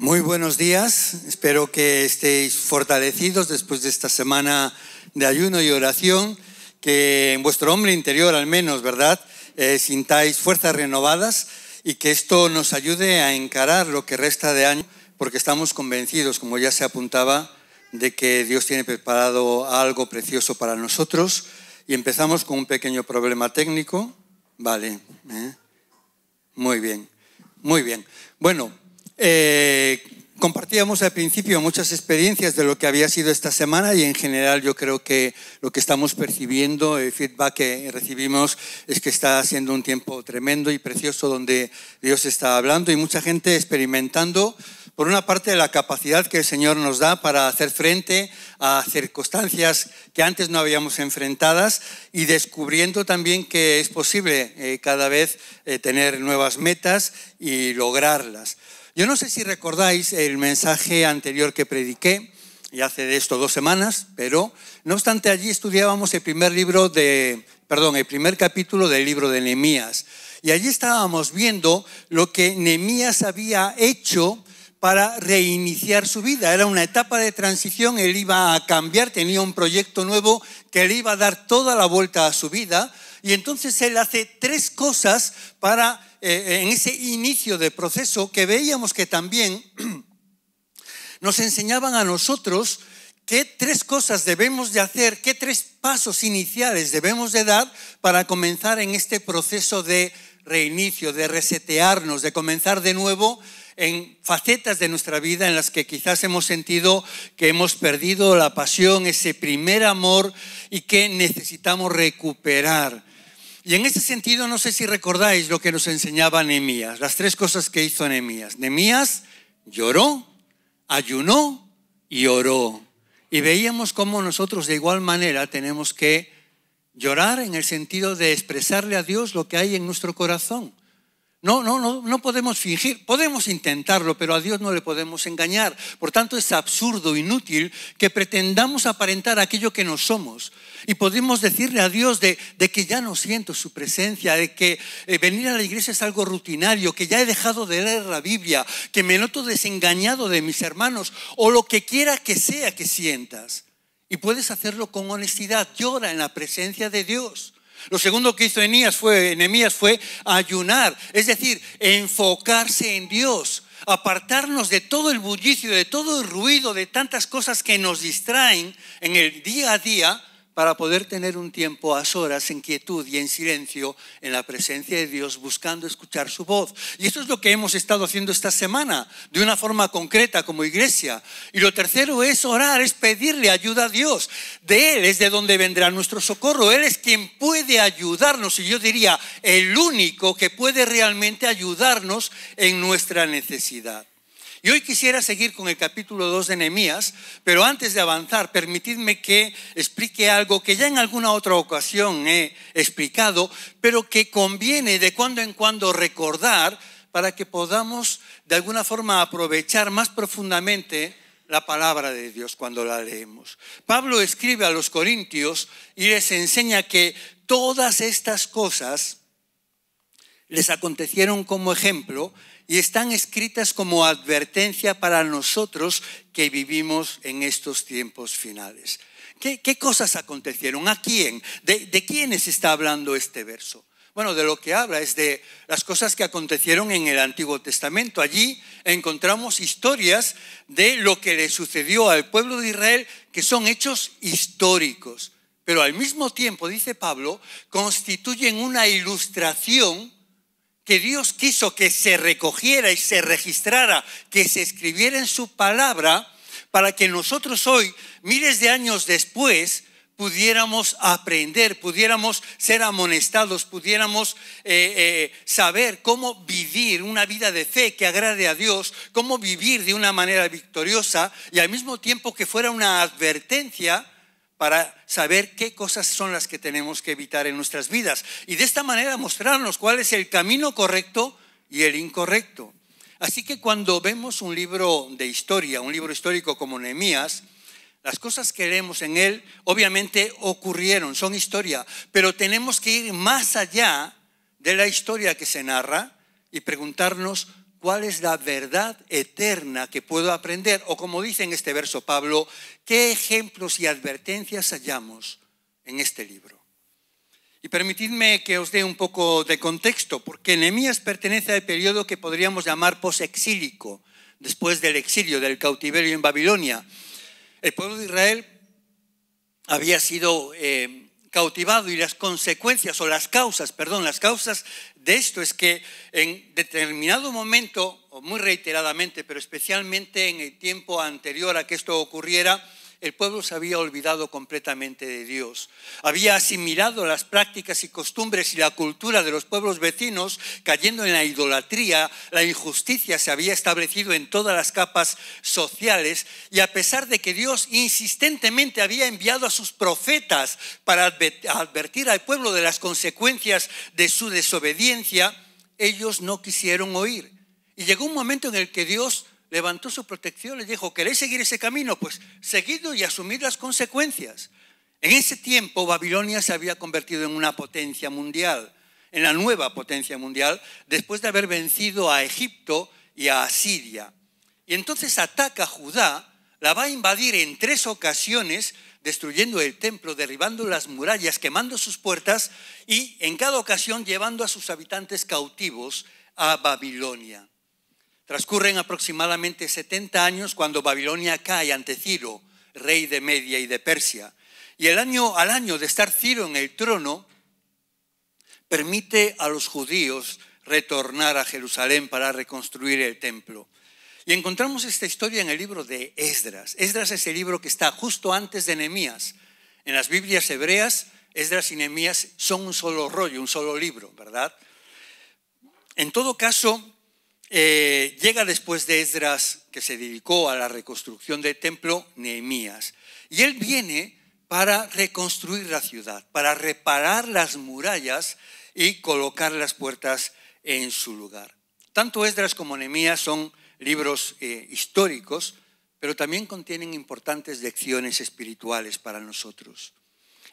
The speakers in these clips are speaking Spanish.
Muy buenos días, espero que estéis fortalecidos después de esta semana de ayuno y oración, que en vuestro hombre interior al menos, ¿verdad? Eh, sintáis fuerzas renovadas y que esto nos ayude a encarar lo que resta de año, porque estamos convencidos, como ya se apuntaba, de que Dios tiene preparado algo precioso para nosotros. Y empezamos con un pequeño problema técnico. Vale, ¿eh? muy bien, muy bien. Bueno, eh, compartíamos al principio muchas experiencias de lo que había sido esta semana y en general yo creo que lo que estamos percibiendo, el feedback que recibimos es que está siendo un tiempo tremendo y precioso donde Dios está hablando y mucha gente experimentando por una parte la capacidad que el Señor nos da para hacer frente a circunstancias que antes no habíamos enfrentadas y descubriendo también que es posible eh, cada vez eh, tener nuevas metas y lograrlas. Yo no sé si recordáis el mensaje anterior que prediqué, y hace de esto dos semanas, pero no obstante allí estudiábamos el primer libro de, perdón, el primer capítulo del libro de Nehemías. Y allí estábamos viendo lo que Nehemías había hecho para reiniciar su vida. Era una etapa de transición, él iba a cambiar, tenía un proyecto nuevo que le iba a dar toda la vuelta a su vida y entonces él hace tres cosas para, eh, eh, en ese inicio de proceso, que veíamos que también nos enseñaban a nosotros qué tres cosas debemos de hacer, qué tres pasos iniciales debemos de dar para comenzar en este proceso de reinicio, de resetearnos, de comenzar de nuevo en facetas de nuestra vida en las que quizás hemos sentido que hemos perdido la pasión, ese primer amor y que necesitamos recuperar. Y en ese sentido, no sé si recordáis lo que nos enseñaba Nehemías, las tres cosas que hizo Nehemías. Nehemías lloró, ayunó y oró. Y veíamos cómo nosotros de igual manera tenemos que llorar en el sentido de expresarle a Dios lo que hay en nuestro corazón. No, no, no, no podemos fingir, podemos intentarlo, pero a Dios no le podemos engañar. Por tanto, es absurdo, inútil que pretendamos aparentar aquello que no somos. Y podemos decirle a Dios de, que ya no siento su presencia, de que eh, venir a la iglesia es algo rutinario, que ya he dejado de leer la Biblia, que me noto desengañado de mis hermanos o lo que quiera que sea que sientas. Y puedes hacerlo con honestidad, llora en la presencia de Dios. Lo segundo que hizo Enías fue, Enemías fue ayunar, es decir, enfocarse en Dios, apartarnos de todo el bullicio, de todo el ruido, de tantas cosas que nos distraen en el día a día para poder tener un tiempo a horas en quietud y en silencio en la presencia de Dios buscando escuchar su voz. Y eso es lo que hemos estado haciendo esta semana de una forma concreta como iglesia. Y lo tercero es orar, es pedirle ayuda a Dios. De Él es de donde vendrá nuestro socorro. Él es quien puede ayudarnos y yo diría el único que puede realmente ayudarnos en nuestra necesidad. Y hoy quisiera seguir con el capítulo 2 de Nehemías, pero antes de avanzar, permitidme que explique algo que ya en alguna otra ocasión he explicado, pero que conviene de cuando en cuando recordar para que podamos de alguna forma aprovechar más profundamente la palabra de Dios cuando la leemos. Pablo escribe a los corintios y les enseña que todas estas cosas les acontecieron como ejemplo y están escritas como advertencia para nosotros que vivimos en estos tiempos finales. ¿Qué, cosas acontecieron? ¿A quién? ¿De, ¿De quiénes está hablando este verso? Bueno, de lo que habla es de las cosas que acontecieron en el Antiguo Testamento. Allí encontramos historias de lo que le sucedió al pueblo de Israel, que son hechos históricos, pero al mismo tiempo, dice Pablo, constituyen una ilustración que Dios quiso que se recogiera y se registrara, que se escribiera en su palabra, para que nosotros hoy, miles de años después, pudiéramos aprender, pudiéramos ser amonestados, pudiéramos eh, eh, saber cómo vivir una vida de fe que agrade a Dios, cómo vivir de una manera victoriosa y al mismo tiempo que fuera una advertencia para saber qué cosas son las que tenemos que evitar en nuestras vidas y de esta manera mostrarnos cuál es el camino correcto y el incorrecto. Así que cuando vemos un libro de historia, un libro histórico como Nehemías, las cosas que leemos en él obviamente ocurrieron, son historia, pero tenemos que ir más allá de la historia que se narra y preguntarnos ¿Cuál es la verdad eterna que puedo aprender? O como dice en este verso Pablo, ¿qué ejemplos y advertencias hallamos en este libro? Y permitidme que os dé un poco de contexto, porque Nehemías pertenece al periodo que podríamos llamar posexílico, después del exilio, del cautiverio en Babilonia. El pueblo de Israel había sido eh, cautivado y las consecuencias o las causas, perdón, las causas de esto es que en determinado momento, o muy reiteradamente, pero especialmente en el tiempo anterior a que esto ocurriera, el pueblo se había olvidado completamente de Dios. Había asimilado las prácticas y costumbres y la cultura de los pueblos vecinos, cayendo en la idolatría, la injusticia se había establecido en todas las capas sociales y a pesar de que Dios insistentemente había enviado a sus profetas para advertir al pueblo de las consecuencias de su desobediencia, ellos no quisieron oír. Y llegó un momento en el que Dios levantó su protección, le dijo, ¿queréis seguir ese camino? Pues seguidlo y asumid las consecuencias. En ese tiempo Babilonia se había convertido en una potencia mundial, en la nueva potencia mundial, después de haber vencido a Egipto y a Asiria. Y entonces ataca a Judá, la va a invadir en tres ocasiones, destruyendo el templo, derribando las murallas, quemando sus puertas y en cada ocasión llevando a sus habitantes cautivos a Babilonia. Transcurren aproximadamente 70 años cuando Babilonia cae ante Ciro, rey de Media y de Persia. Y el año al año de estar Ciro en el trono, permite a los judíos retornar a Jerusalén para reconstruir el templo. Y encontramos esta historia en el libro de Esdras. Esdras es el libro que está justo antes de Nehemías. En las Biblias hebreas, Esdras y Nehemías son un solo rollo, un solo libro, ¿verdad? En todo caso, eh, llega después de Esdras, que se dedicó a la reconstrucción del templo, Nehemías. Y él viene para reconstruir la ciudad, para reparar las murallas y colocar las puertas en su lugar. Tanto Esdras como Nehemías son libros eh, históricos, pero también contienen importantes lecciones espirituales para nosotros.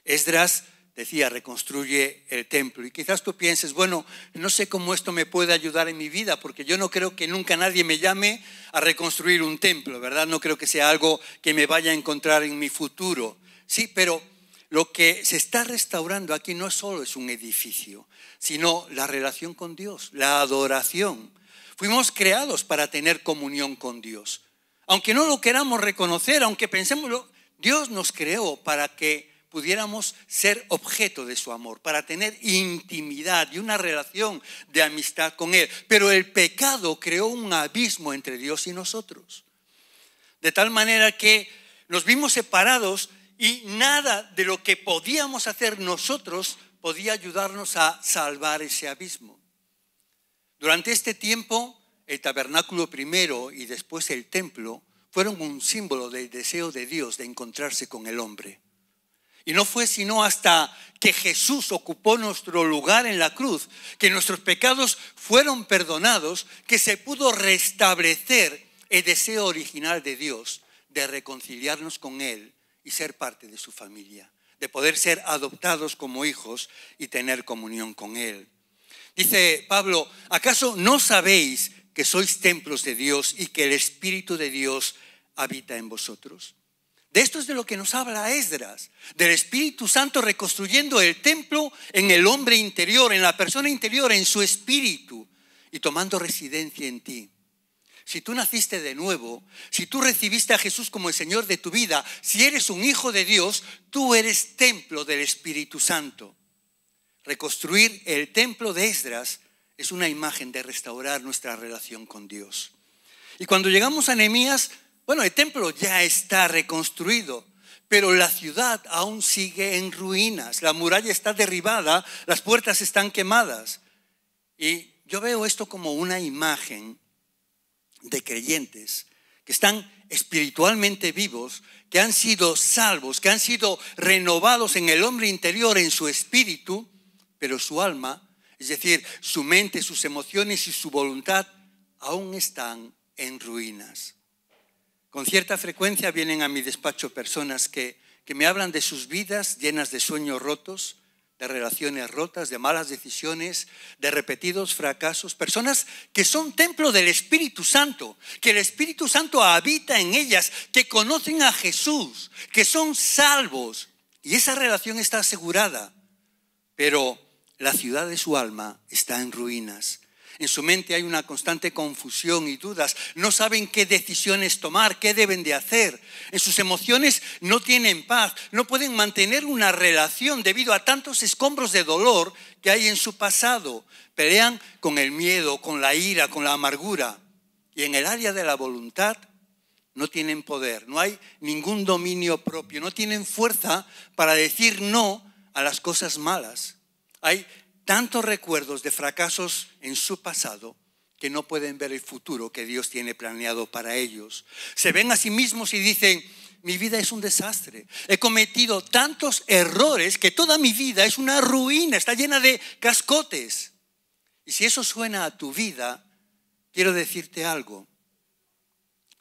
Esdras decía, reconstruye el templo. Y quizás tú pienses, bueno, no sé cómo esto me puede ayudar en mi vida, porque yo no creo que nunca nadie me llame a reconstruir un templo, ¿verdad? No creo que sea algo que me vaya a encontrar en mi futuro. Sí, pero lo que se está restaurando aquí no solo es un edificio, sino la relación con Dios, la adoración. Fuimos creados para tener comunión con Dios. Aunque no lo queramos reconocer, aunque pensemos, Dios nos creó para que pudiéramos ser objeto de su amor, para tener intimidad y una relación de amistad con Él. Pero el pecado creó un abismo entre Dios y nosotros. De tal manera que nos vimos separados y nada de lo que podíamos hacer nosotros podía ayudarnos a salvar ese abismo. Durante este tiempo, el tabernáculo primero y después el templo fueron un símbolo del deseo de Dios de encontrarse con el hombre. Y no fue sino hasta que Jesús ocupó nuestro lugar en la cruz, que nuestros pecados fueron perdonados, que se pudo restablecer el deseo original de Dios de reconciliarnos con Él y ser parte de su familia, de poder ser adoptados como hijos y tener comunión con Él. Dice Pablo, ¿acaso no sabéis que sois templos de Dios y que el Espíritu de Dios habita en vosotros? esto es de lo que nos habla Esdras, del Espíritu Santo reconstruyendo el templo en el hombre interior, en la persona interior, en su espíritu y tomando residencia en ti. Si tú naciste de nuevo, si tú recibiste a Jesús como el Señor de tu vida, si eres un hijo de Dios, tú eres templo del Espíritu Santo. Reconstruir el templo de Esdras es una imagen de restaurar nuestra relación con Dios. Y cuando llegamos a Nehemías, bueno, el templo ya está reconstruido, pero la ciudad aún sigue en ruinas. La muralla está derribada, las puertas están quemadas. Y yo veo esto como una imagen de creyentes que están espiritualmente vivos, que han sido salvos, que han sido renovados en el hombre interior, en su espíritu, pero su alma, es decir, su mente, sus emociones y su voluntad, aún están en ruinas. Con cierta frecuencia vienen a mi despacho personas que, me hablan de sus vidas llenas de sueños rotos, de relaciones rotas, de malas decisiones, de repetidos fracasos, personas que son templo del Espíritu Santo, que el Espíritu Santo habita en ellas, que conocen a Jesús, que son salvos, y esa relación está asegurada, pero la ciudad de su alma está en ruinas, en su mente hay una constante confusión y dudas. No saben qué decisiones tomar, qué deben de hacer. En sus emociones no tienen paz. No pueden mantener una relación debido a tantos escombros de dolor que hay en su pasado. Pelean con el miedo, con la ira, con la amargura. Y en el área de la voluntad no tienen poder, no hay ningún dominio propio, no tienen fuerza para decir no a las cosas malas. Hay tantos recuerdos de fracasos en su pasado que no pueden ver el futuro que Dios tiene planeado para ellos. Se ven a sí mismos y dicen, mi vida es un desastre. He cometido tantos errores que toda mi vida es una ruina, está llena de cascotes. Y si eso suena a tu vida, quiero decirte algo.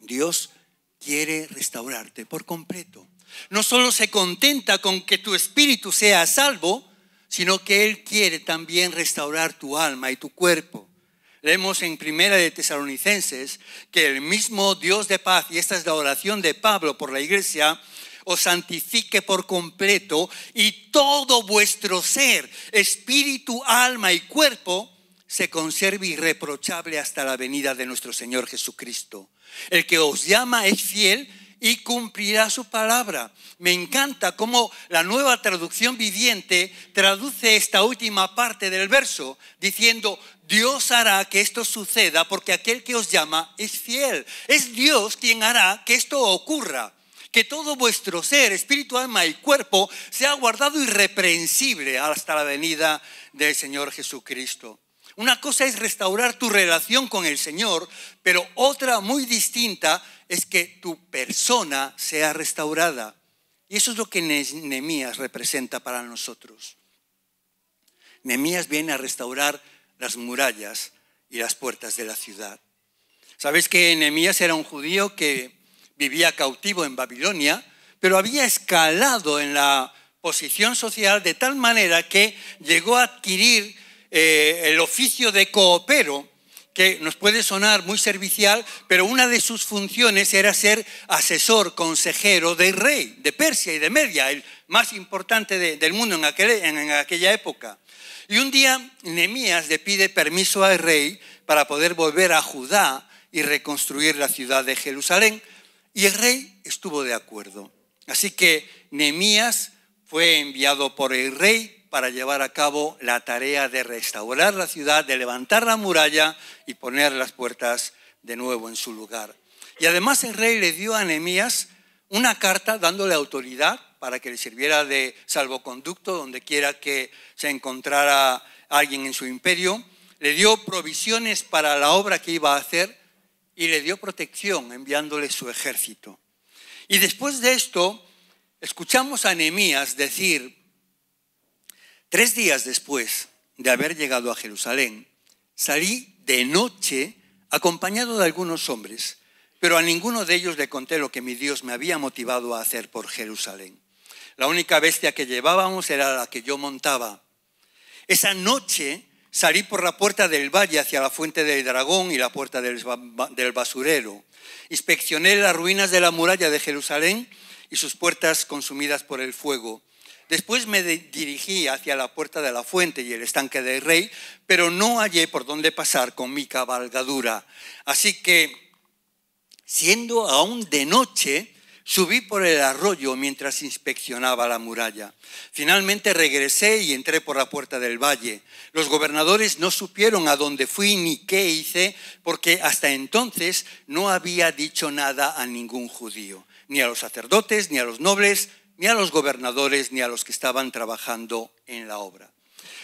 Dios quiere restaurarte por completo. No solo se contenta con que tu espíritu sea salvo, sino que Él quiere también restaurar tu alma y tu cuerpo. Leemos en Primera de Tesalonicenses que el mismo Dios de paz, y esta es la oración de Pablo por la iglesia, os santifique por completo y todo vuestro ser, espíritu, alma y cuerpo se conserve irreprochable hasta la venida de nuestro Señor Jesucristo. El que os llama es fiel y cumplirá su palabra. Me encanta cómo la nueva traducción viviente traduce esta última parte del verso diciendo, Dios hará que esto suceda porque aquel que os llama es fiel. Es Dios quien hará que esto ocurra. Que todo vuestro ser, espíritu, alma y cuerpo sea guardado irreprensible hasta la venida del Señor Jesucristo. Una cosa es restaurar tu relación con el Señor, pero otra muy distinta es que tu persona sea restaurada. Y eso es lo que Nehemías representa para nosotros. Nehemías viene a restaurar las murallas y las puertas de la ciudad. Sabes que Nehemías era un judío que vivía cautivo en Babilonia, pero había escalado en la posición social de tal manera que llegó a adquirir eh, el oficio de coopero, que nos puede sonar muy servicial, pero una de sus funciones era ser asesor, consejero del rey de Persia y de Media, el más importante del mundo en, aquella época. Y un día Nehemías le pide permiso al rey para poder volver a Judá y reconstruir la ciudad de Jerusalén, y el rey estuvo de acuerdo. Así que Nehemías fue enviado por el rey para llevar a cabo la tarea de restaurar la ciudad, de levantar la muralla y poner las puertas de nuevo en su lugar. Y además el rey le dio a Nehemías una carta dándole autoridad para que le sirviera de salvoconducto donde quiera que se encontrara alguien en su imperio. Le dio provisiones para la obra que iba a hacer y le dio protección enviándole su ejército. Y después de esto, escuchamos a Nehemías decir Tres días después de haber llegado a Jerusalén, salí de noche acompañado de algunos hombres, pero a ninguno de ellos le conté lo que mi Dios me había motivado a hacer por Jerusalén. La única bestia que llevábamos era la que yo montaba. Esa noche salí por la puerta del valle hacia la fuente del dragón y la puerta del basurero. Inspeccioné las ruinas de la muralla de Jerusalén y sus puertas consumidas por el fuego Después me dirigí hacia la puerta de la fuente y el estanque del rey, pero no hallé por dónde pasar con mi cabalgadura. Así que, siendo aún de noche, Subí por el arroyo mientras inspeccionaba la muralla. Finalmente regresé y entré por la puerta del valle. Los gobernadores no supieron a dónde fui ni qué hice, porque hasta entonces no había dicho nada a ningún judío, ni a los sacerdotes, ni a los nobles, ni a los gobernadores, ni a los que estaban trabajando en la obra.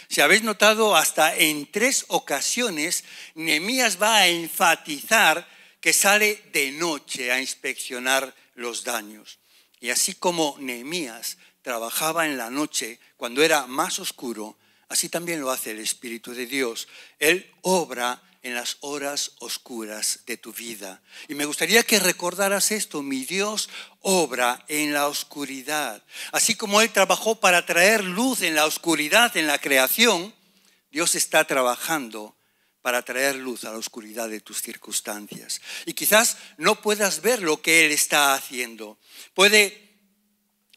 Si habéis notado, hasta en tres ocasiones, Nehemías va a enfatizar que sale de noche a inspeccionar los daños. Y así como Nehemías trabajaba en la noche, cuando era más oscuro, así también lo hace el Espíritu de Dios. Él obra en las horas oscuras de tu vida. Y me gustaría que recordaras esto, mi Dios obra en la oscuridad. Así como Él trabajó para traer luz en la oscuridad, en la creación, Dios está trabajando para traer luz a la oscuridad de tus circunstancias. Y quizás no puedas ver lo que Él está haciendo. Puede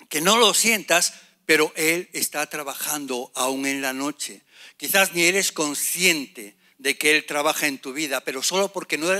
que no lo sientas, pero Él está trabajando aún en la noche. Quizás ni eres consciente de que Él trabaja en tu vida, pero solo porque no,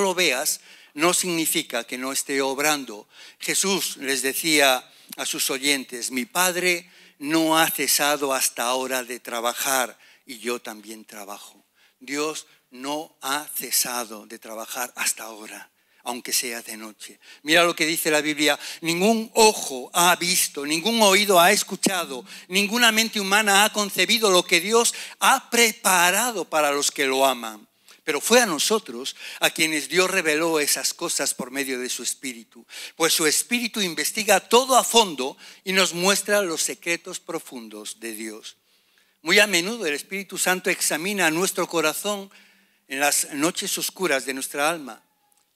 lo veas no significa que no esté obrando. Jesús les decía a sus oyentes, mi Padre no ha cesado hasta ahora de trabajar y yo también trabajo. Dios no ha cesado de trabajar hasta ahora aunque sea de noche. Mira lo que dice la Biblia, ningún ojo ha visto, ningún oído ha escuchado, ninguna mente humana ha concebido lo que Dios ha preparado para los que lo aman pero fue a nosotros a quienes Dios reveló esas cosas por medio de su Espíritu, pues su Espíritu investiga todo a fondo y nos muestra los secretos profundos de Dios. Muy a menudo el Espíritu Santo examina nuestro corazón en las noches oscuras de nuestra alma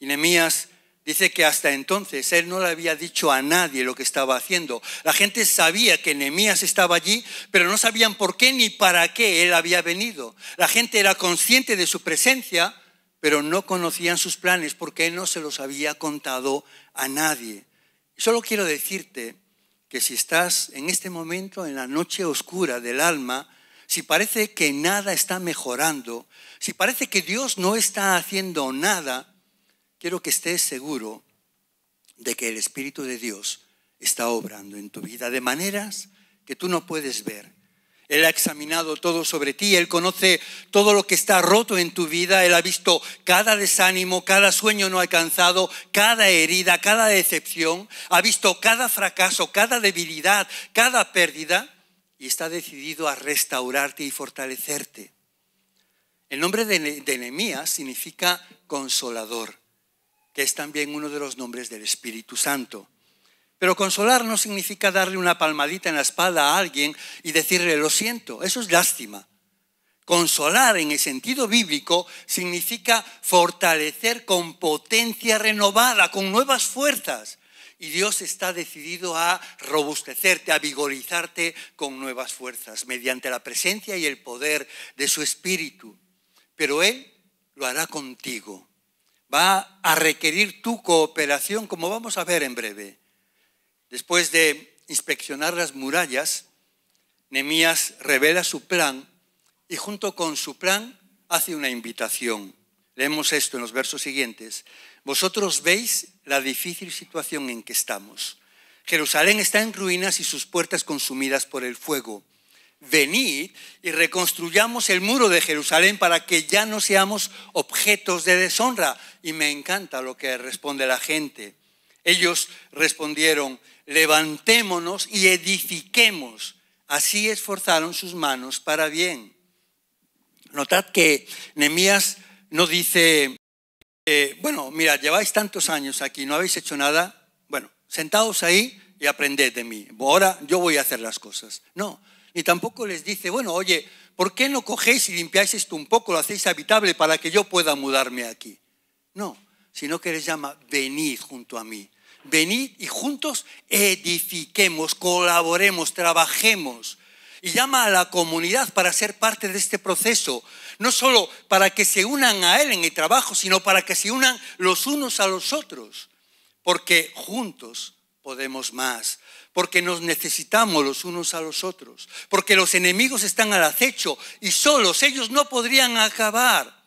y Nehemías dice que hasta entonces él no le había dicho a nadie lo que estaba haciendo. La gente sabía que Nehemías estaba allí, pero no sabían por qué ni para qué él había venido. La gente era consciente de su presencia, pero no conocían sus planes porque él no se los había contado a nadie. solo quiero decirte que si estás en este momento en la noche oscura del alma, si parece que nada está mejorando, si parece que Dios no está haciendo nada, quiero que estés seguro de que el Espíritu de Dios está obrando en tu vida de maneras que tú no puedes ver. Él ha examinado todo sobre ti, Él conoce todo lo que está roto en tu vida, Él ha visto cada desánimo, cada sueño no alcanzado, cada herida, cada decepción, ha visto cada fracaso, cada debilidad, cada pérdida y está decidido a restaurarte y fortalecerte. El nombre de Nehemías significa consolador que es también uno de los nombres del Espíritu Santo. Pero consolar no significa darle una palmadita en la espalda a alguien y decirle, lo siento, eso es lástima. Consolar en el sentido bíblico significa fortalecer con potencia renovada, con nuevas fuerzas. Y Dios está decidido a robustecerte, a vigorizarte con nuevas fuerzas, mediante la presencia y el poder de su Espíritu. Pero Él lo hará contigo va a requerir tu cooperación, como vamos a ver en breve. Después de inspeccionar las murallas, Nemías revela su plan y junto con su plan hace una invitación. Leemos esto en los versos siguientes. Vosotros veis la difícil situación en que estamos. Jerusalén está en ruinas y sus puertas consumidas por el fuego venid y reconstruyamos el muro de Jerusalén para que ya no seamos objetos de deshonra. Y me encanta lo que responde la gente. Ellos respondieron, levantémonos y edifiquemos. Así esforzaron sus manos para bien. Notad que Nehemías no dice, eh, bueno, mira, lleváis tantos años aquí, no habéis hecho nada, bueno, sentaos ahí y aprended de mí. Ahora yo voy a hacer las cosas. No, ni tampoco les dice, bueno, oye, ¿por qué no cogéis y limpiáis esto un poco, lo hacéis habitable para que yo pueda mudarme aquí? No, sino que les llama, venid junto a mí, venid y juntos edifiquemos, colaboremos, trabajemos. Y llama a la comunidad para ser parte de este proceso, no solo para que se unan a Él en el trabajo, sino para que se unan los unos a los otros, porque juntos podemos más porque nos necesitamos los unos a los otros, porque los enemigos están al acecho y solos ellos no podrían acabar.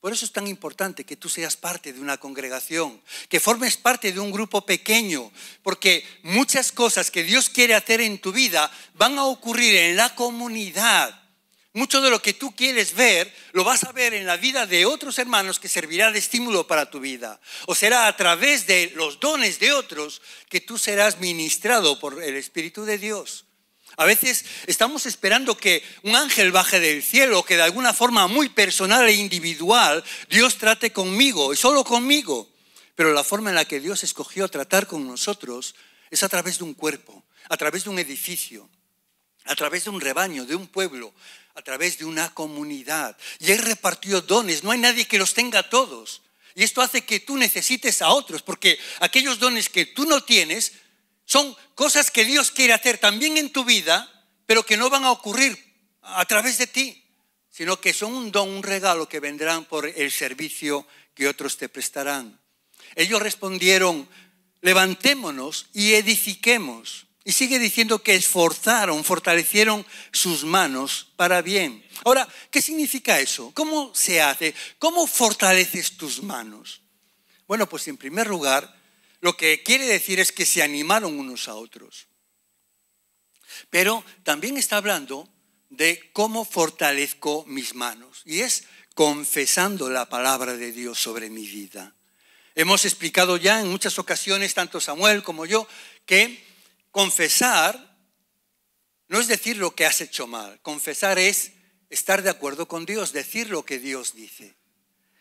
Por eso es tan importante que tú seas parte de una congregación, que formes parte de un grupo pequeño, porque muchas cosas que Dios quiere hacer en tu vida van a ocurrir en la comunidad mucho de lo que tú quieres ver lo vas a ver en la vida de otros hermanos que servirá de estímulo para tu vida. O será a través de los dones de otros que tú serás ministrado por el Espíritu de Dios. A veces estamos esperando que un ángel baje del cielo, que de alguna forma muy personal e individual Dios trate conmigo y solo conmigo. Pero la forma en la que Dios escogió tratar con nosotros es a través de un cuerpo, a través de un edificio, a través de un rebaño, de un pueblo, a través de una comunidad. Y Él repartió dones, no hay nadie que los tenga todos. Y esto hace que tú necesites a otros, porque aquellos dones que tú no tienes son cosas que Dios quiere hacer también en tu vida, pero que no van a ocurrir a través de ti, sino que son un don, un regalo que vendrán por el servicio que otros te prestarán. Ellos respondieron, levantémonos y edifiquemos y sigue diciendo que esforzaron, fortalecieron sus manos para bien. Ahora, ¿qué significa eso? ¿Cómo se hace? ¿Cómo fortaleces tus manos? Bueno, pues en primer lugar, lo que quiere decir es que se animaron unos a otros. Pero también está hablando de cómo fortalezco mis manos. Y es confesando la palabra de Dios sobre mi vida. Hemos explicado ya en muchas ocasiones, tanto Samuel como yo, que Confesar no es decir lo que has hecho mal, confesar es estar de acuerdo con Dios, decir lo que Dios dice.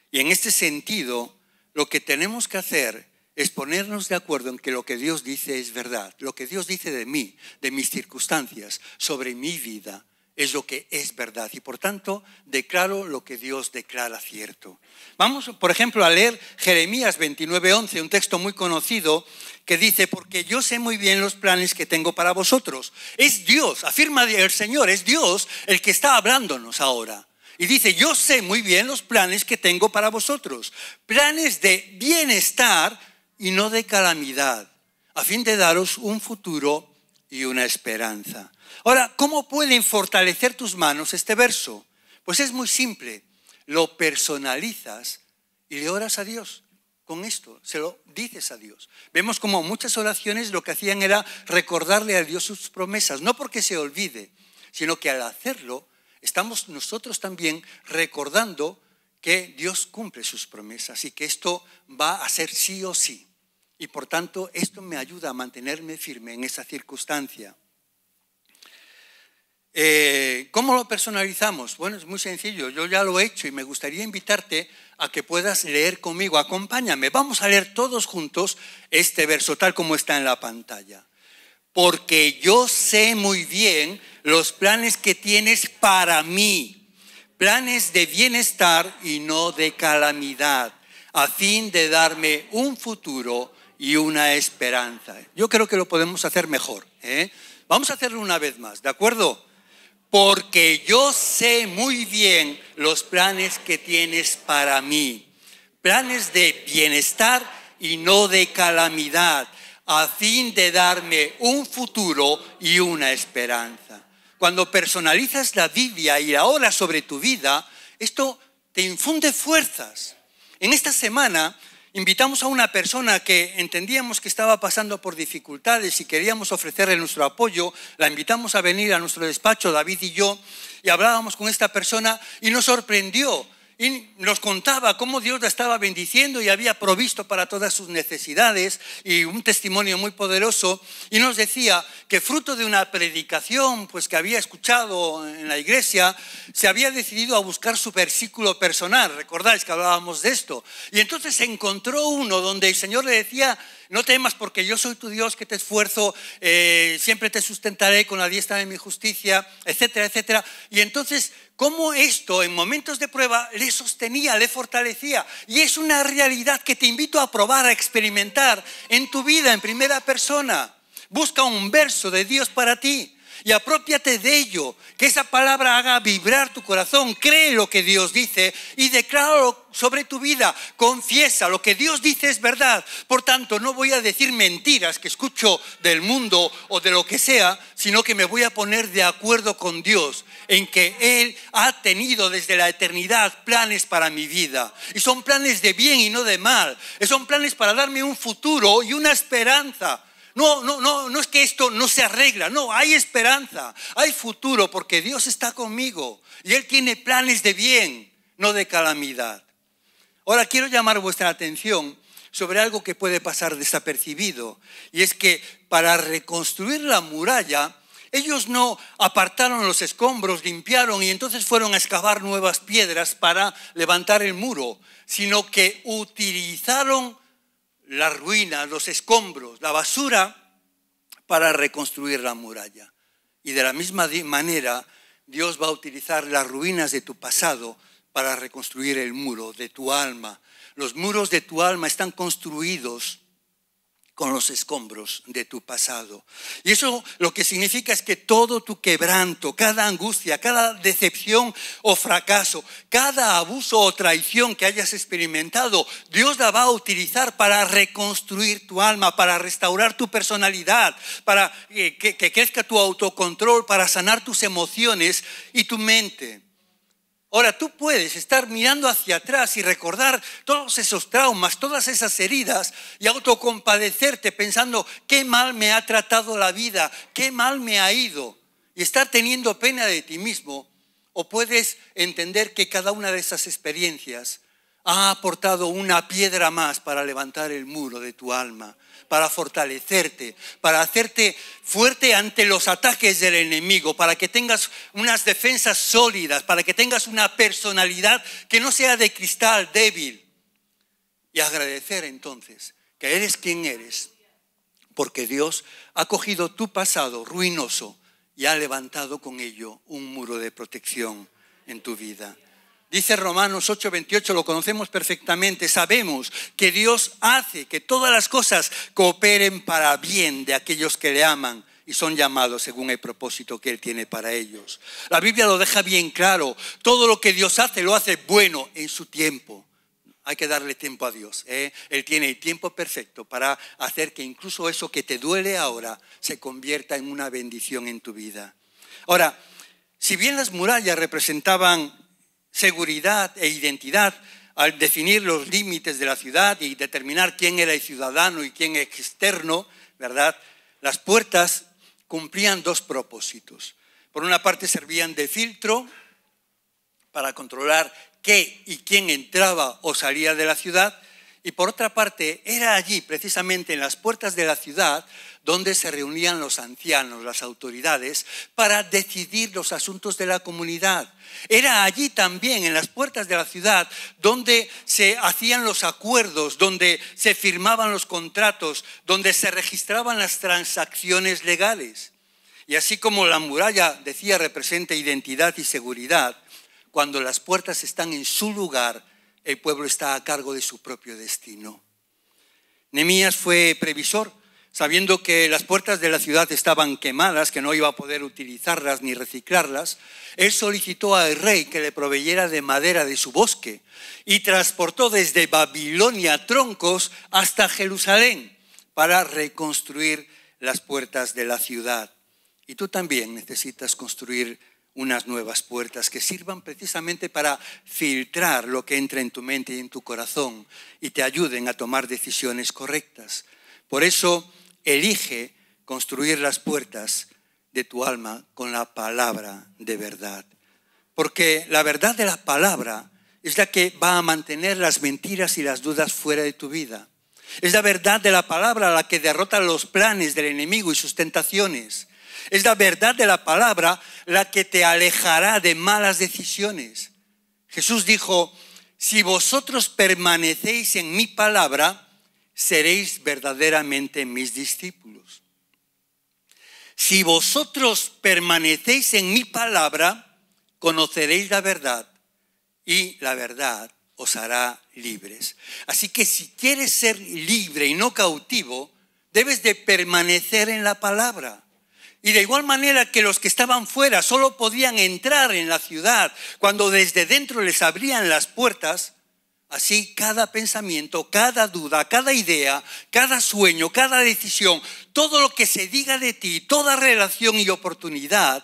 Y en este sentido, lo que tenemos que hacer es ponernos de acuerdo en que lo que Dios dice es verdad, lo que Dios dice de mí, de mis circunstancias, sobre mi vida, es lo que es verdad y por tanto declaro lo que Dios declara cierto. Vamos, por ejemplo, a leer Jeremías 29:11, un texto muy conocido que dice, porque yo sé muy bien los planes que tengo para vosotros. Es Dios, afirma el Señor, es Dios el que está hablándonos ahora. Y dice, yo sé muy bien los planes que tengo para vosotros. Planes de bienestar y no de calamidad, a fin de daros un futuro y una esperanza. Ahora, ¿cómo pueden fortalecer tus manos este verso? Pues es muy simple. Lo personalizas y le oras a Dios con esto, se lo dices a Dios. Vemos como muchas oraciones lo que hacían era recordarle a Dios sus promesas, no porque se olvide, sino que al hacerlo estamos nosotros también recordando que Dios cumple sus promesas y que esto va a ser sí o sí. Y por tanto, esto me ayuda a mantenerme firme en esa circunstancia. Eh, ¿Cómo lo personalizamos? Bueno, es muy sencillo, yo ya lo he hecho y me gustaría invitarte a que puedas leer conmigo. Acompáñame, vamos a leer todos juntos este verso tal como está en la pantalla. Porque yo sé muy bien los planes que tienes para mí, planes de bienestar y no de calamidad, a fin de darme un futuro y una esperanza. Yo creo que lo podemos hacer mejor. ¿eh? Vamos a hacerlo una vez más, ¿de acuerdo? porque yo sé muy bien los planes que tienes para mí, planes de bienestar y no de calamidad, a fin de darme un futuro y una esperanza. Cuando personalizas la Biblia y la sobre tu vida, esto te infunde fuerzas. En esta semana invitamos a una persona que entendíamos que estaba pasando por dificultades y queríamos ofrecerle nuestro apoyo, la invitamos a venir a nuestro despacho, David y yo, y hablábamos con esta persona y nos sorprendió y nos contaba cómo Dios la estaba bendiciendo y había provisto para todas sus necesidades y un testimonio muy poderoso. Y nos decía que fruto de una predicación pues, que había escuchado en la iglesia, se había decidido a buscar su versículo personal. Recordáis que hablábamos de esto. Y entonces se encontró uno donde el Señor le decía, no temas porque yo soy tu Dios que te esfuerzo, eh, siempre te sustentaré con la diestra de mi justicia, etcétera, etcétera. Y entonces cómo esto en momentos de prueba le sostenía, le fortalecía. Y es una realidad que te invito a probar, a experimentar en tu vida, en primera persona. Busca un verso de Dios para ti y apropiate de ello, que esa palabra haga vibrar tu corazón, cree lo que Dios dice y declara sobre tu vida, confiesa, lo que Dios dice es verdad. Por tanto, no voy a decir mentiras que escucho del mundo o de lo que sea, sino que me voy a poner de acuerdo con Dios en que Él ha tenido desde la eternidad planes para mi vida. Y son planes de bien y no de mal. Y son planes para darme un futuro y una esperanza. No, no, no, no es que esto no se arregla, no, hay esperanza, hay futuro porque Dios está conmigo y Él tiene planes de bien, no de calamidad. Ahora quiero llamar vuestra atención sobre algo que puede pasar desapercibido y es que para reconstruir la muralla, ellos no apartaron los escombros, limpiaron y entonces fueron a excavar nuevas piedras para levantar el muro, sino que utilizaron la ruina, los escombros, la basura para reconstruir la muralla. Y de la misma manera, Dios va a utilizar las ruinas de tu pasado para reconstruir el muro de tu alma. Los muros de tu alma están construidos con los escombros de tu pasado. Y eso lo que significa es que todo tu quebranto, cada angustia, cada decepción o fracaso, cada abuso o traición que hayas experimentado, Dios la va a utilizar para reconstruir tu alma, para restaurar tu personalidad, para eh, que, crezca tu autocontrol, para sanar tus emociones y tu mente. Ahora, tú puedes estar mirando hacia atrás y recordar todos esos traumas, todas esas heridas y autocompadecerte pensando, qué mal me ha tratado la vida, qué mal me ha ido, y estar teniendo pena de ti mismo. O puedes entender que cada una de esas experiencias ha aportado una piedra más para levantar el muro de tu alma para fortalecerte, para hacerte fuerte ante los ataques del enemigo, para que tengas unas defensas sólidas, para que tengas una personalidad que no sea de cristal débil. Y agradecer entonces que eres quien eres, porque Dios ha cogido tu pasado ruinoso y ha levantado con ello un muro de protección en tu vida. Dice Romanos 8:28, lo conocemos perfectamente, sabemos que Dios hace que todas las cosas cooperen para bien de aquellos que le aman y son llamados según el propósito que Él tiene para ellos. La Biblia lo deja bien claro, todo lo que Dios hace lo hace bueno en su tiempo. Hay que darle tiempo a Dios. ¿eh? Él tiene el tiempo perfecto para hacer que incluso eso que te duele ahora se convierta en una bendición en tu vida. Ahora, si bien las murallas representaban seguridad e identidad al definir los límites de la ciudad y determinar quién era el ciudadano y quién externo, ¿verdad? Las puertas cumplían dos propósitos. Por una parte servían de filtro para controlar qué y quién entraba o salía de la ciudad y por otra parte, era allí, precisamente en las puertas de la ciudad, donde se reunían los ancianos, las autoridades, para decidir los asuntos de la comunidad. Era allí también, en las puertas de la ciudad, donde se hacían los acuerdos, donde se firmaban los contratos, donde se registraban las transacciones legales. Y así como la muralla, decía, representa identidad y seguridad, cuando las puertas están en su lugar, el pueblo está a cargo de su propio destino. Nemías fue previsor, sabiendo que las puertas de la ciudad estaban quemadas, que no iba a poder utilizarlas ni reciclarlas, él solicitó al rey que le proveyera de madera de su bosque y transportó desde Babilonia troncos hasta Jerusalén para reconstruir las puertas de la ciudad. Y tú también necesitas construir unas nuevas puertas que sirvan precisamente para filtrar lo que entra en tu mente y en tu corazón y te ayuden a tomar decisiones correctas. Por eso elige construir las puertas de tu alma con la palabra de verdad. Porque la verdad de la palabra es la que va a mantener las mentiras y las dudas fuera de tu vida. Es la verdad de la palabra la que derrota los planes del enemigo y sus tentaciones. Es la verdad de la palabra la que te alejará de malas decisiones. Jesús dijo, si vosotros permanecéis en mi palabra, seréis verdaderamente mis discípulos. Si vosotros permanecéis en mi palabra, conoceréis la verdad y la verdad os hará libres. Así que si quieres ser libre y no cautivo, debes de permanecer en la palabra. Y de igual manera que los que estaban fuera solo podían entrar en la ciudad cuando desde dentro les abrían las puertas, así cada pensamiento, cada duda, cada idea, cada sueño, cada decisión, todo lo que se diga de ti, toda relación y oportunidad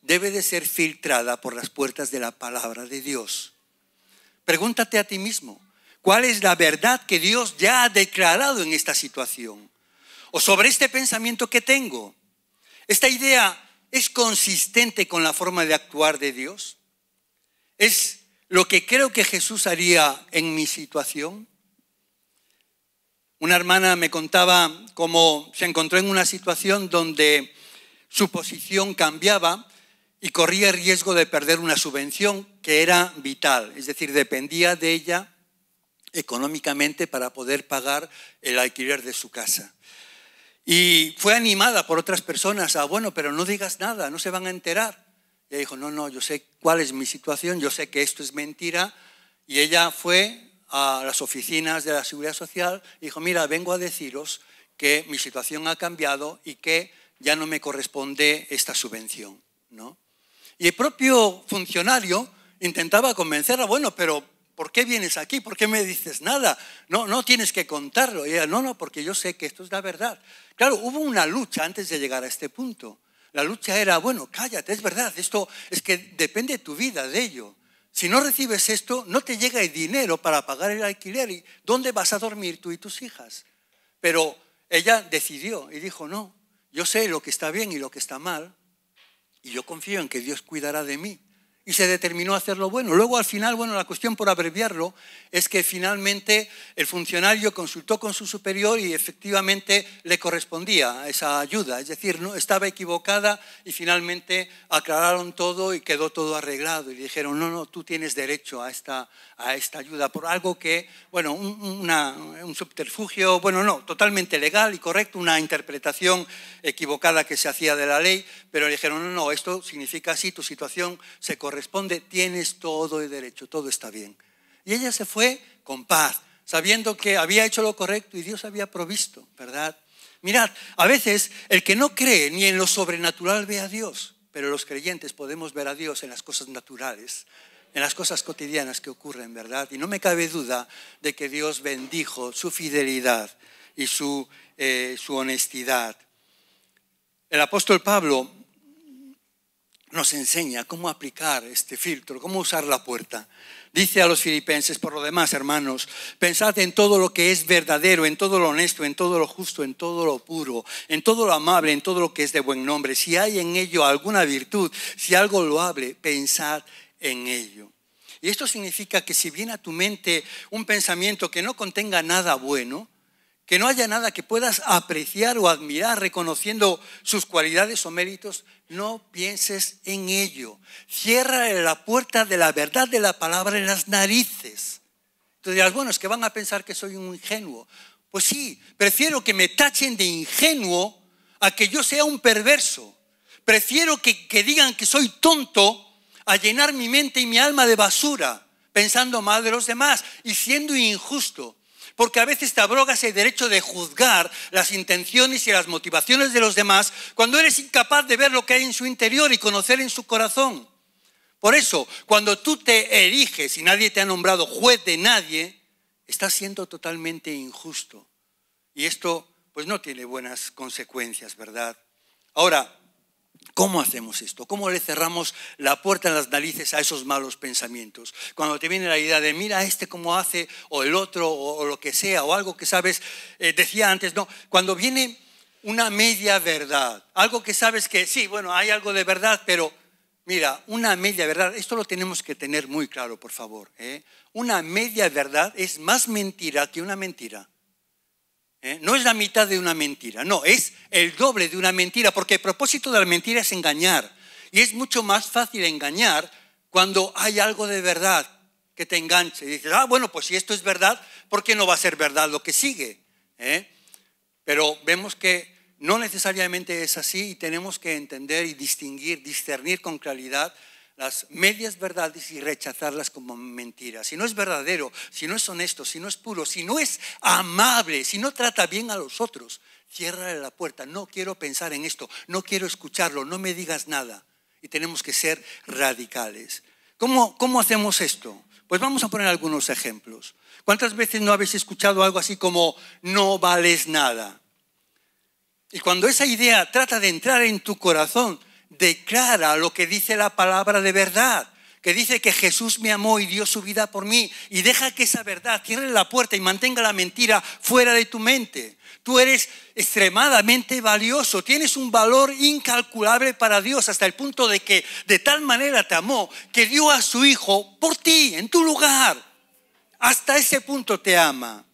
debe de ser filtrada por las puertas de la palabra de Dios. Pregúntate a ti mismo, ¿cuál es la verdad que Dios ya ha declarado en esta situación? ¿O sobre este pensamiento que tengo? Esta idea es consistente con la forma de actuar de Dios. Es lo que creo que Jesús haría en mi situación. Una hermana me contaba cómo se encontró en una situación donde su posición cambiaba y corría el riesgo de perder una subvención que era vital, es decir, dependía de ella económicamente para poder pagar el alquiler de su casa. Y fue animada por otras personas a, bueno, pero no digas nada, no se van a enterar. Ella dijo, no, no, yo sé cuál es mi situación, yo sé que esto es mentira. Y ella fue a las oficinas de la Seguridad Social y dijo, mira, vengo a deciros que mi situación ha cambiado y que ya no me corresponde esta subvención. ¿no? Y el propio funcionario intentaba convencerla, bueno, pero ¿por qué vienes aquí? ¿Por qué me dices nada? No, no tienes que contarlo. Y ella, no, no, porque yo sé que esto es la verdad. Claro, hubo una lucha antes de llegar a este punto. La lucha era, bueno, cállate, es verdad, esto es que depende tu vida de ello. Si no recibes esto, no te llega el dinero para pagar el alquiler. ¿Y dónde vas a dormir tú y tus hijas? Pero ella decidió y dijo, no, yo sé lo que está bien y lo que está mal, y yo confío en que Dios cuidará de mí y se determinó hacer lo bueno. Luego al final, bueno, la cuestión por abreviarlo es que finalmente el funcionario consultó con su superior y efectivamente le correspondía esa ayuda, es decir, no estaba equivocada y finalmente aclararon todo y quedó todo arreglado y dijeron, "No, no, tú tienes derecho a esta a esta ayuda por algo que, bueno, un, un subterfugio, bueno, no, totalmente legal y correcto, una interpretación equivocada que se hacía de la ley, pero le dijeron, "No, no, esto significa así, tu situación se corresponde Responde, tienes todo el derecho, todo está bien. Y ella se fue con paz, sabiendo que había hecho lo correcto y Dios había provisto, ¿verdad? Mirad, a veces el que no cree ni en lo sobrenatural ve a Dios, pero los creyentes podemos ver a Dios en las cosas naturales, en las cosas cotidianas que ocurren, ¿verdad? Y no me cabe duda de que Dios bendijo su fidelidad y su, eh, su honestidad. El apóstol Pablo nos enseña cómo aplicar este filtro, cómo usar la puerta. Dice a los filipenses, por lo demás, hermanos, pensad en todo lo que es verdadero, en todo lo honesto, en todo lo justo, en todo lo puro, en todo lo amable, en todo lo que es de buen nombre. Si hay en ello alguna virtud, si algo lo hable, pensad en ello. Y esto significa que si viene a tu mente un pensamiento que no contenga nada bueno, que no haya nada que puedas apreciar o admirar reconociendo sus cualidades o méritos, no pienses en ello. Cierra la puerta de la verdad de la palabra en las narices. Entonces dirás, bueno, es que van a pensar que soy un ingenuo. Pues sí, prefiero que me tachen de ingenuo a que yo sea un perverso. Prefiero que, que digan que soy tonto a llenar mi mente y mi alma de basura, pensando mal de los demás y siendo injusto porque a veces te abrogas el derecho de juzgar las intenciones y las motivaciones de los demás cuando eres incapaz de ver lo que hay en su interior y conocer en su corazón. Por eso, cuando tú te eriges y nadie te ha nombrado juez de nadie, estás siendo totalmente injusto. Y esto pues no tiene buenas consecuencias, ¿verdad? Ahora, ¿Cómo hacemos esto? ¿Cómo le cerramos la puerta en las narices a esos malos pensamientos? Cuando te viene la idea de mira este cómo hace o el otro o, lo que sea o algo que sabes, eh, decía antes, no, cuando viene una media verdad, algo que sabes que sí, bueno, hay algo de verdad, pero mira, una media verdad, esto lo tenemos que tener muy claro, por favor. ¿eh? Una media verdad es más mentira que una mentira. ¿eh? No es la mitad de una mentira, no, es el doble de una mentira, porque el propósito de la mentira es engañar. Y es mucho más fácil engañar cuando hay algo de verdad que te enganche. Y dices, ah, bueno, pues si esto es verdad, ¿por qué no va a ser verdad lo que sigue? ¿eh? Pero vemos que no necesariamente es así y tenemos que entender y distinguir, discernir con claridad las medias verdades y rechazarlas como mentiras. Si no es verdadero, si no es honesto, si no es puro, si no es amable, si no trata bien a los otros, ciérrale la puerta. No quiero pensar en esto, no quiero escucharlo, no me digas nada. Y tenemos que ser radicales. ¿Cómo, cómo hacemos esto? Pues vamos a poner algunos ejemplos. ¿Cuántas veces no habéis escuchado algo así como no vales nada? Y cuando esa idea trata de entrar en tu corazón, declara lo que dice la palabra de verdad, que dice que Jesús me amó y dio su vida por mí, y deja que esa verdad cierre la puerta y mantenga la mentira fuera de tu mente. Tú eres extremadamente valioso, tienes un valor incalculable para Dios hasta el punto de que de tal manera te amó que dio a su Hijo por ti, en tu lugar. Hasta ese punto te ama.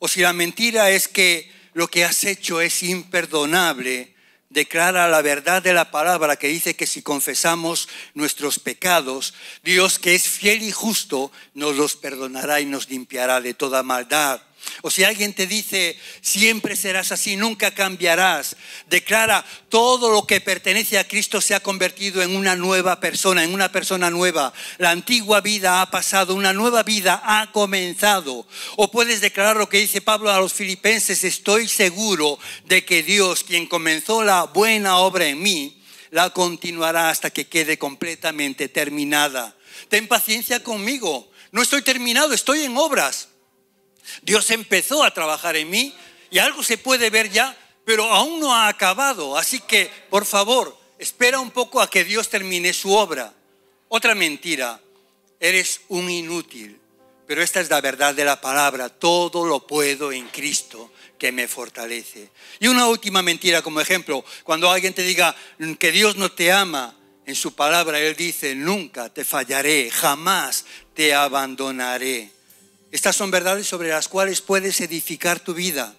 O si la mentira es que lo que has hecho es imperdonable, declara la verdad de la palabra que dice que si confesamos nuestros pecados, Dios que es fiel y justo nos los perdonará y nos limpiará de toda maldad. O si alguien te dice, siempre serás así, nunca cambiarás, declara, todo lo que pertenece a Cristo se ha convertido en una nueva persona, en una persona nueva. La antigua vida ha pasado, una nueva vida ha comenzado. O puedes declarar lo que dice Pablo a los filipenses, estoy seguro de que Dios, quien comenzó la buena obra en mí, la continuará hasta que quede completamente terminada. Ten paciencia conmigo. No estoy terminado, estoy en obras. Dios empezó a trabajar en mí y algo se puede ver ya, pero aún no ha acabado. Así que, por favor, espera un poco a que Dios termine su obra. Otra mentira, eres un inútil, pero esta es la verdad de la palabra, todo lo puedo en Cristo que me fortalece. Y una última mentira como ejemplo, cuando alguien te diga que Dios no te ama, en su palabra Él dice, nunca te fallaré, jamás te abandonaré. Estas son verdades sobre las cuales puedes edificar tu vida.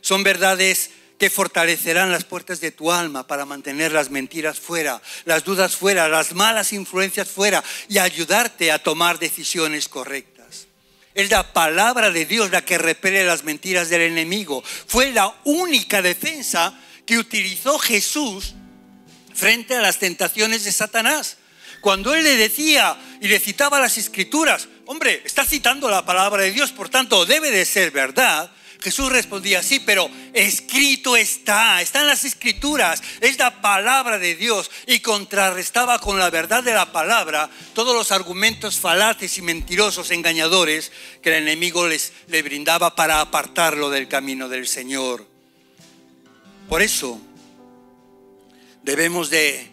Son verdades que fortalecerán las puertas de tu alma para mantener las mentiras fuera, las dudas fuera, las malas influencias fuera y ayudarte a tomar decisiones correctas. Es la palabra de Dios la que repele las mentiras del enemigo. Fue la única defensa que utilizó Jesús frente a las tentaciones de Satanás. Cuando él le decía y le citaba las escrituras, hombre, está citando la palabra de Dios, por tanto, debe de ser verdad. Jesús respondía, sí, pero escrito está, está en las escrituras, es la palabra de Dios y contrarrestaba con la verdad de la palabra todos los argumentos falaces y mentirosos, engañadores que el enemigo les, le brindaba para apartarlo del camino del Señor. Por eso debemos de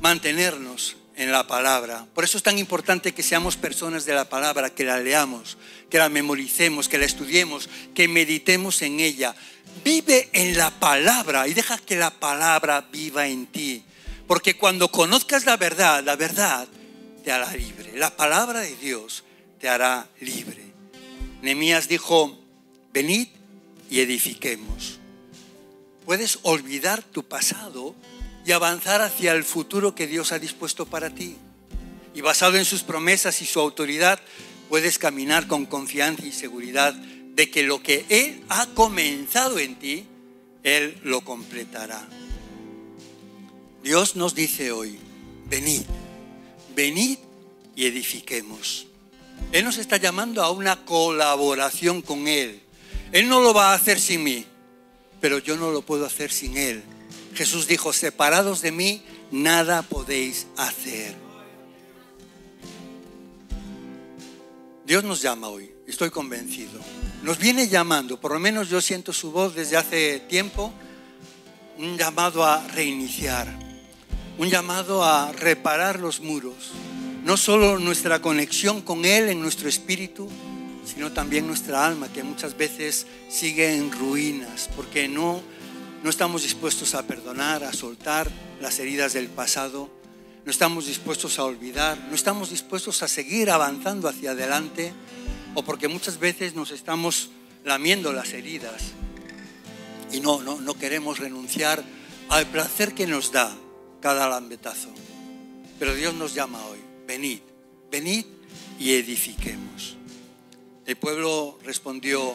mantenernos en la palabra. Por eso es tan importante que seamos personas de la palabra, que la leamos, que la memoricemos, que la estudiemos, que meditemos en ella. Vive en la palabra y deja que la palabra viva en ti. Porque cuando conozcas la verdad, la verdad te hará libre. La palabra de Dios te hará libre. Nehemías dijo, venid y edifiquemos. Puedes olvidar tu pasado y avanzar hacia el futuro que Dios ha dispuesto para ti. Y basado en sus promesas y su autoridad, puedes caminar con confianza y seguridad de que lo que Él ha comenzado en ti, Él lo completará. Dios nos dice hoy, venid, venid y edifiquemos. Él nos está llamando a una colaboración con Él. Él no lo va a hacer sin mí, pero yo no lo puedo hacer sin Él. Jesús dijo, separados de mí, nada podéis hacer. Dios nos llama hoy, estoy convencido. Nos viene llamando, por lo menos yo siento su voz desde hace tiempo, un llamado a reiniciar, un llamado a reparar los muros, no solo nuestra conexión con Él en nuestro espíritu, sino también nuestra alma, que muchas veces sigue en ruinas, porque no no estamos dispuestos a perdonar, a soltar las heridas del pasado. No estamos dispuestos a olvidar. No estamos dispuestos a seguir avanzando hacia adelante. O porque muchas veces nos estamos lamiendo las heridas. Y no, no, no queremos renunciar al placer que nos da cada lambetazo. Pero Dios nos llama hoy. Venid, venid y edifiquemos. El pueblo respondió,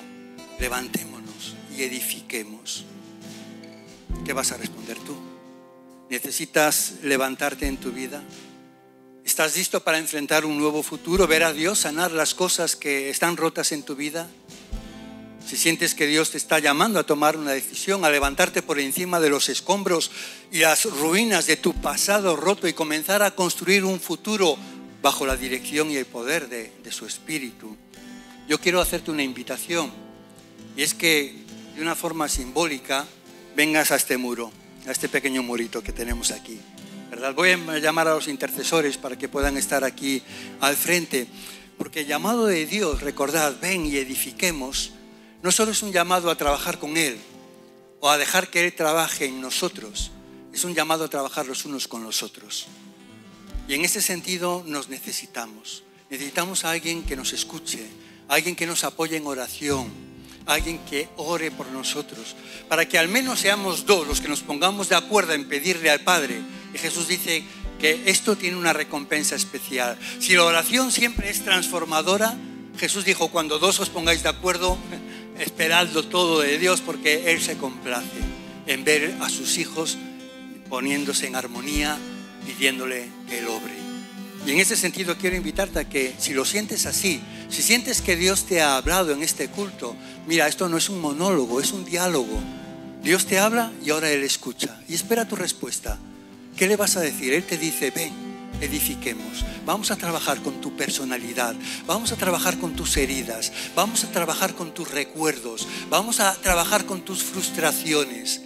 levantémonos y edifiquemos. ¿Qué vas a responder tú? ¿Necesitas levantarte en tu vida? ¿Estás listo para enfrentar un nuevo futuro, ver a Dios, sanar las cosas que están rotas en tu vida? Si sientes que Dios te está llamando a tomar una decisión, a levantarte por encima de los escombros y las ruinas de tu pasado roto y comenzar a construir un futuro bajo la dirección y el poder de, su espíritu, yo quiero hacerte una invitación. Y es que de una forma simbólica, vengas a este muro, a este pequeño murito que tenemos aquí. ¿verdad? Voy a llamar a los intercesores para que puedan estar aquí al frente, porque el llamado de Dios, recordad, ven y edifiquemos, no solo es un llamado a trabajar con Él o a dejar que Él trabaje en nosotros, es un llamado a trabajar los unos con los otros. Y en ese sentido nos necesitamos. Necesitamos a alguien que nos escuche, a alguien que nos apoye en oración, alguien que ore por nosotros, para que al menos seamos dos los que nos pongamos de acuerdo en pedirle al Padre. Y Jesús dice que esto tiene una recompensa especial. Si la oración siempre es transformadora, Jesús dijo, cuando dos os pongáis de acuerdo, esperadlo todo de Dios porque Él se complace en ver a sus hijos poniéndose en armonía, pidiéndole que hombre obre. Y en ese sentido quiero invitarte a que si lo sientes así, si sientes que Dios te ha hablado en este culto, mira, esto no es un monólogo, es un diálogo. Dios te habla y ahora Él escucha y espera tu respuesta. ¿Qué le vas a decir? Él te dice, ven, edifiquemos. Vamos a trabajar con tu personalidad, vamos a trabajar con tus heridas, vamos a trabajar con tus recuerdos, vamos a trabajar con tus frustraciones.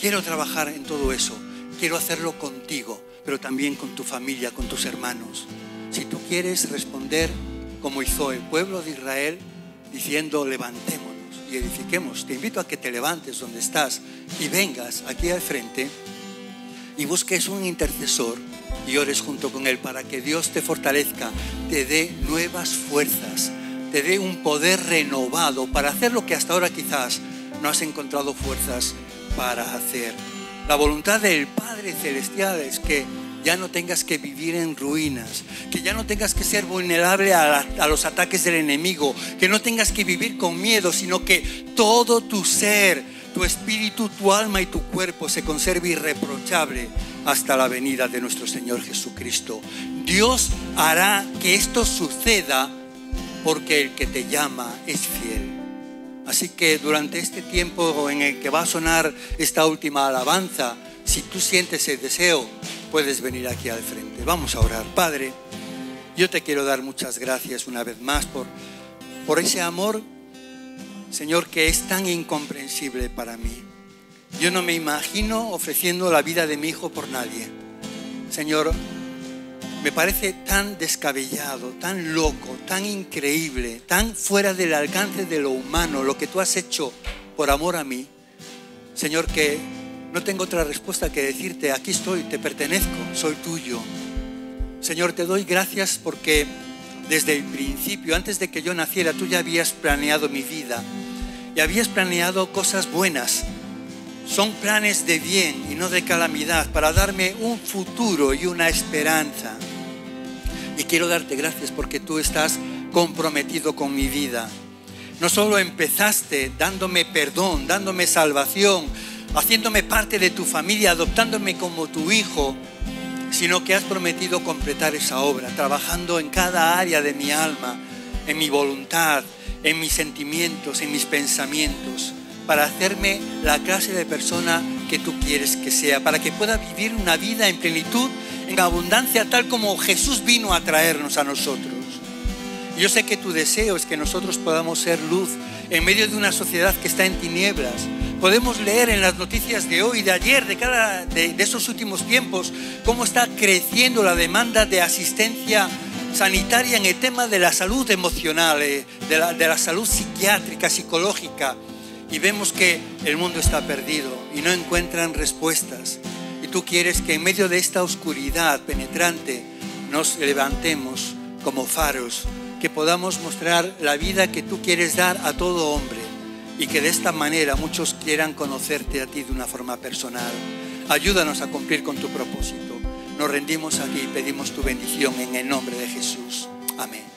Quiero trabajar en todo eso, quiero hacerlo contigo, pero también con tu familia, con tus hermanos. Si tú quieres responder, como hizo el pueblo de Israel, diciendo, levantémonos y edifiquemos. Te invito a que te levantes donde estás y vengas aquí al frente y busques un intercesor y ores junto con él para que Dios te fortalezca, te dé nuevas fuerzas, te dé un poder renovado para hacer lo que hasta ahora quizás no has encontrado fuerzas para hacer. La voluntad del Padre Celestial es que ya no tengas que vivir en ruinas, que ya no tengas que ser vulnerable a, los ataques del enemigo, que no tengas que vivir con miedo, sino que todo tu ser, tu espíritu, tu alma y tu cuerpo se conserve irreprochable hasta la venida de nuestro Señor Jesucristo. Dios hará que esto suceda porque el que te llama es fiel. Así que durante este tiempo en el que va a sonar esta última alabanza, si tú sientes ese deseo, puedes venir aquí al frente. Vamos a orar. Padre, yo te quiero dar muchas gracias una vez más por, por ese amor, Señor, que es tan incomprensible para mí. Yo no me imagino ofreciendo la vida de mi hijo por nadie. Señor, me parece tan descabellado, tan loco, tan increíble, tan fuera del alcance de lo humano, lo que tú has hecho por amor a mí. Señor, que no tengo otra respuesta que decirte, aquí estoy, te pertenezco, soy tuyo. Señor, te doy gracias porque desde el principio, antes de que yo naciera, tú ya habías planeado mi vida y habías planeado cosas buenas. Son planes de bien y no de calamidad para darme un futuro y una esperanza. Y quiero darte gracias porque tú estás comprometido con mi vida. No solo empezaste dándome perdón, dándome salvación, haciéndome parte de tu familia, adoptándome como tu hijo, sino que has prometido completar esa obra, trabajando en cada área de mi alma, en mi voluntad, en mis sentimientos, en mis pensamientos, para hacerme la clase de persona que tú quieres que sea, para que pueda vivir una vida en plenitud, en abundancia, tal como Jesús vino a traernos a nosotros. Yo sé que tu deseo es que nosotros podamos ser luz en medio de una sociedad que está en tinieblas, Podemos leer en las noticias de hoy, de ayer, de, cada, de, esos últimos tiempos, cómo está creciendo la demanda de asistencia sanitaria en el tema de la salud emocional, eh, de la, salud psiquiátrica, psicológica. Y vemos que el mundo está perdido y no encuentran respuestas. Y tú quieres que en medio de esta oscuridad penetrante nos levantemos como faros, que podamos mostrar la vida que tú quieres dar a todo hombre y que de esta manera muchos quieran conocerte a ti de una forma personal. Ayúdanos a cumplir con tu propósito. Nos rendimos a ti y pedimos tu bendición en el nombre de Jesús. Amén.